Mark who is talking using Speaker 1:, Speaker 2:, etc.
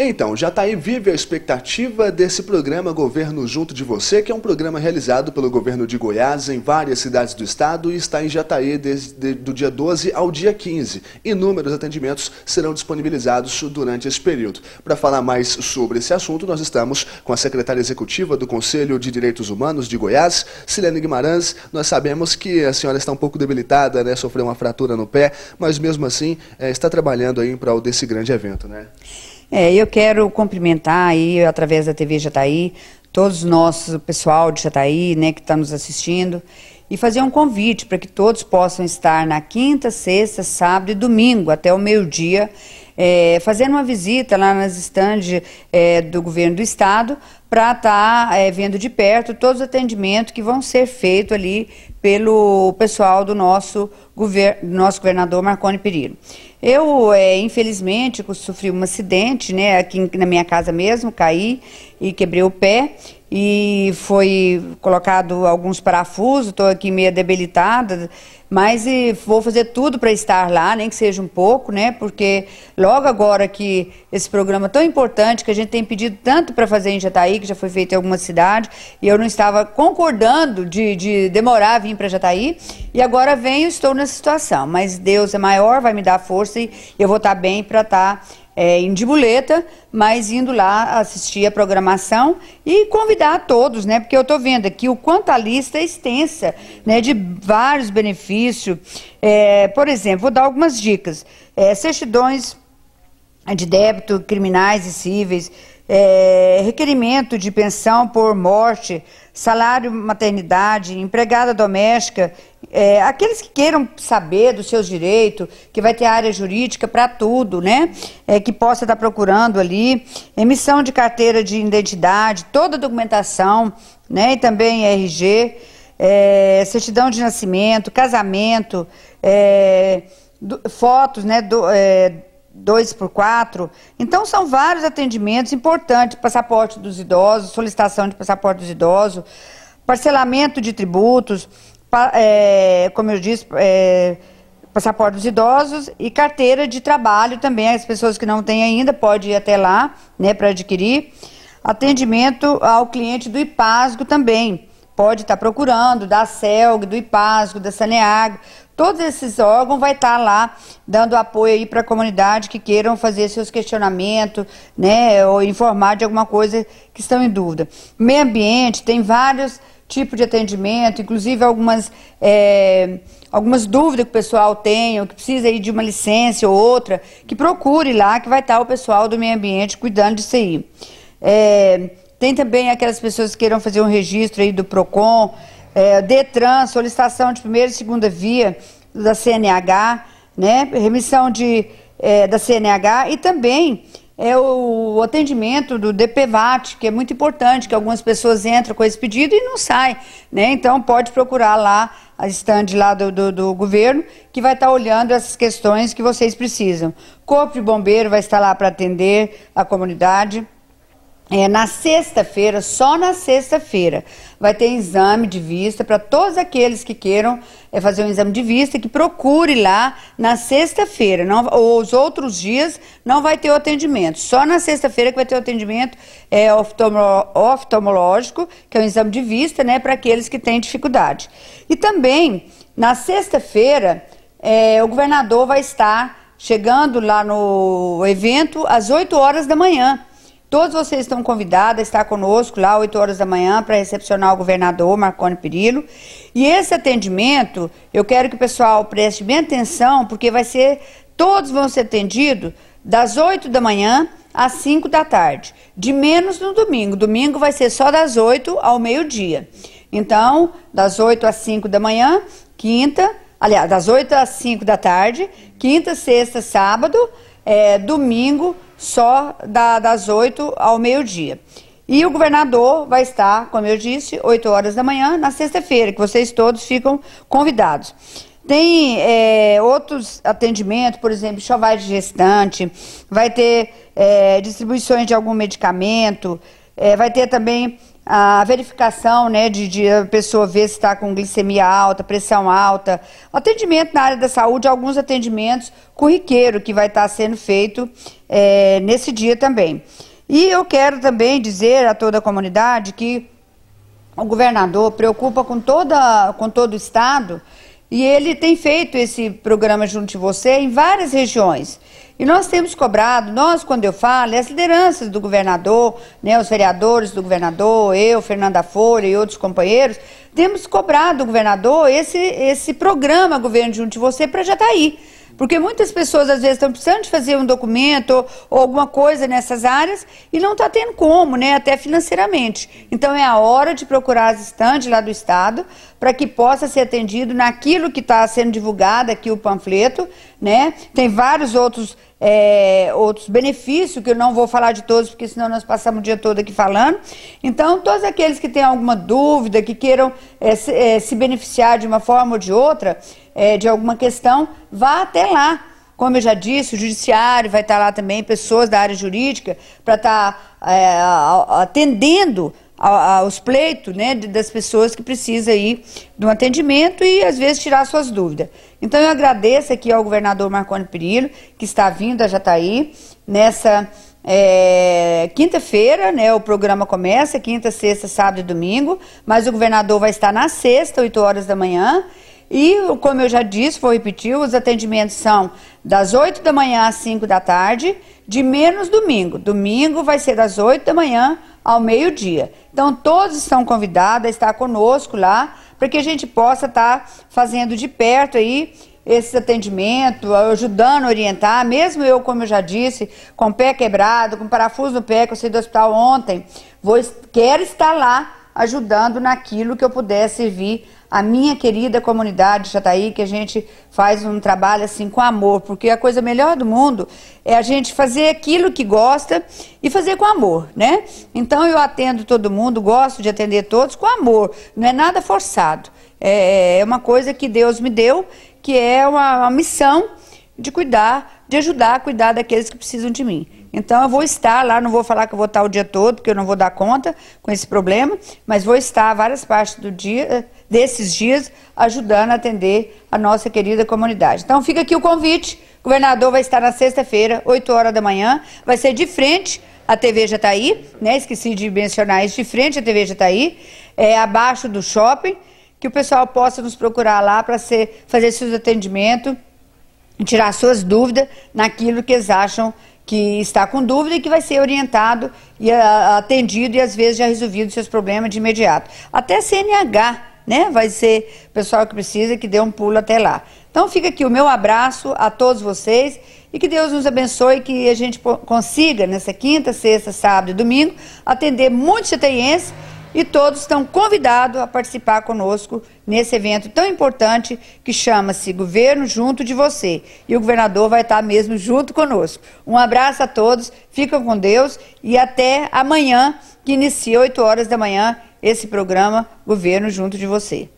Speaker 1: Então, já tá aí vive a expectativa desse programa Governo Junto de Você, que é um programa realizado pelo governo de Goiás em várias cidades do estado e está em Jataí desde do dia 12 ao dia 15. Inúmeros atendimentos serão disponibilizados durante esse período. Para falar mais sobre esse assunto, nós estamos com a secretária executiva do Conselho de Direitos Humanos de Goiás, Silene Guimarães. Nós sabemos que a senhora está um pouco debilitada, né? Sofreu uma fratura no pé, mas mesmo assim é, está trabalhando aí em prol desse grande evento, né? É, eu quero cumprimentar aí, através da TV Jataí, todos nós, o pessoal de Jataí, né, que está nos assistindo, e fazer um convite para que todos possam estar na quinta, sexta, sábado e domingo, até o meio-dia, é, fazendo uma visita lá nas estandes é, do governo do estado para estar tá, é, vendo de perto todos os atendimentos que vão ser feitos ali pelo pessoal do nosso, govern nosso governador Marconi Perillo. Eu, é, infelizmente, sofri um acidente, né, aqui na minha casa mesmo, caí e quebrei o pé e foi colocado alguns parafusos, estou aqui meio debilitada, mas vou fazer tudo para estar lá, nem que seja um pouco, né? Porque logo agora que esse programa tão importante que a gente tem pedido tanto para fazer em Jataí, que já foi feito em alguma cidade, e eu não estava concordando de, de demorar a vir para Jataí, e agora venho, estou nessa situação. Mas Deus é maior, vai me dar força e eu vou estar tá bem para estar tá é, de mas indo lá assistir a programação e convidar a todos, né? Porque eu estou vendo aqui o quanto a lista é extensa, né? De vários benefícios. É, por exemplo, vou dar algumas dicas. É, certidões de débito, criminais e cíveis, é, requerimento de pensão por morte, salário maternidade, empregada doméstica, é, aqueles que queiram saber dos seus direitos, que vai ter área jurídica para tudo, né? É, que possa estar tá procurando ali, emissão de carteira de identidade, toda a documentação, né? E também RG, é, certidão de nascimento, casamento, é, do, fotos, né? Do, é, 2 por 4. Então, são vários atendimentos importantes: passaporte dos idosos, solicitação de passaporte dos idosos, parcelamento de tributos, pa, é, como eu disse, é, passaporte dos idosos e carteira de trabalho também. As pessoas que não têm ainda podem ir até lá né, para adquirir. Atendimento ao cliente do IPASGO também pode estar tá procurando, da CELG, do IPASGO, da SANEAG, todos esses órgãos vai estar tá lá dando apoio aí para a comunidade que queiram fazer seus questionamentos, né, ou informar de alguma coisa que estão em dúvida. Meio ambiente tem vários tipos de atendimento, inclusive algumas, é, algumas dúvidas que o pessoal tem, ou que precisa aí de uma licença ou outra, que procure lá, que vai estar tá o pessoal do meio ambiente cuidando disso aí. É, tem também aquelas pessoas que queiram fazer um registro aí do PROCON, é, DETRAN, solicitação de primeira e segunda via da CNH, né? Remissão de, é, da CNH e também é o atendimento do DPVAT, que é muito importante, que algumas pessoas entram com esse pedido e não saem, né? Então pode procurar lá a stand lá do, do, do governo, que vai estar olhando essas questões que vocês precisam. Corpo de Bombeiro vai estar lá para atender a comunidade. É, na sexta-feira, só na sexta-feira, vai ter exame de vista para todos aqueles que queiram é, fazer um exame de vista, que procure lá na sexta-feira. Não, ou os outros dias não vai ter o atendimento. Só na sexta-feira que vai ter o atendimento é, oftalmo, oftalmológico, que é um exame de vista, né, para aqueles que têm dificuldade. E também, na sexta-feira, é, o governador vai estar chegando lá no evento às 8 horas da manhã. Todos vocês estão convidados a estar conosco lá 8 horas da manhã para recepcionar o governador Marconi Perillo. E esse atendimento, eu quero que o pessoal preste bem atenção, porque vai ser todos vão ser atendidos das 8 da manhã às 5 da tarde, de menos no domingo. Domingo vai ser só das 8 ao meio-dia. Então, das 8 às 5 da manhã, quinta, aliás, das 8 às 5 da tarde, quinta, sexta, sábado, é, domingo, só da, das 8 ao meio-dia. E o governador vai estar, como eu disse, 8 horas da manhã, na sexta-feira, que vocês todos ficam convidados. Tem é, outros atendimentos, por exemplo, chovais de gestante, vai ter é, distribuições de algum medicamento, é, vai ter também a verificação, né, de, de a pessoa ver se está com glicemia alta, pressão alta, atendimento na área da saúde, alguns atendimentos corriqueiro que vai estar tá sendo feito é, nesse dia também. E eu quero também dizer a toda a comunidade que o governador preocupa com, toda, com todo o estado e ele tem feito esse programa junto de Você em várias regiões. E nós temos cobrado, nós, quando eu falo, as lideranças do governador, né, os vereadores do governador, eu, Fernanda Folha e outros companheiros, temos cobrado o governador esse, esse programa Governo Junto de Você para já estar tá aí. Porque muitas pessoas, às vezes, estão precisando de fazer um documento ou, ou alguma coisa nessas áreas e não está tendo como, né? Até financeiramente. Então, é a hora de procurar as estandes lá do Estado para que possa ser atendido naquilo que está sendo divulgado aqui, o panfleto, né? Tem vários outros é, outros benefícios, que eu não vou falar de todos, porque senão nós passamos o dia todo aqui falando. Então, todos aqueles que têm alguma dúvida, que queiram é, se, é, se, beneficiar de uma forma ou de outra, é, de alguma questão, vá até lá. Como eu já disse, o judiciário vai estar lá também, pessoas da área jurídica, para estar tá, é, atendendo aos pleitos né, das pessoas que precisam aí de um atendimento e às vezes tirar suas dúvidas. Então eu agradeço aqui ao governador Marconi Perillo, que está vindo a Jataí nessa é, quinta-feira, né? O programa começa, quinta, sexta, sábado e domingo, mas o governador vai estar na sexta, 8 horas da manhã. E, como eu já disse, vou repetir, os atendimentos são das 8 da manhã às 5 da tarde, de menos domingo. Domingo vai ser das 8 da manhã ao meio-dia. Então, todos estão convidados a estar conosco lá, para que a gente possa estar fazendo de perto aí esse atendimento, ajudando a orientar, mesmo eu, como eu já disse, com o pé quebrado, com parafuso no pé, que eu saí do hospital ontem, vou, quero estar lá ajudando naquilo que eu puder servir a minha querida comunidade Jataí, que a gente faz um trabalho assim com amor, porque a coisa melhor do mundo é a gente fazer aquilo que gosta e fazer com amor, né? Então eu atendo todo mundo, gosto de atender todos com amor, não é nada forçado. É, é uma coisa que Deus me deu, que é uma, uma missão de cuidar de ajudar a cuidar daqueles que precisam de mim. Então eu vou estar lá, não vou falar que eu vou estar o dia todo, porque eu não vou dar conta com esse problema, mas vou estar várias partes do dia, eh, desses dias, ajudando a atender a nossa querida comunidade. Então fica aqui o convite. O governador vai estar na sexta-feira, 8 horas da manhã, vai ser de frente à TV Jataí, né? Esqueci de mencionar isso, de frente à TV Jataí, é abaixo do shopping, que o pessoal possa nos procurar lá para fazer seus atendimentos tirar suas dúvidas naquilo que eles acham que está com dúvida e que vai ser orientado e ah, atendido e às vezes já resolvido seus problemas de imediato. Até CNH, né? Vai ser o pessoal que precisa que dê um pulo até lá. Então fica aqui o meu abraço a todos vocês e que Deus nos abençoe que a gente consiga nessa quinta, sexta, sábado e domingo atender muitos itaienses e todos estão convidados a participar conosco nesse evento tão importante que chama-se Governo Junto de Você. E o governador vai estar mesmo junto conosco. Um abraço a todos, ficam com Deus e até amanhã, que inicia 8 horas da manhã, esse programa Governo Junto de Você.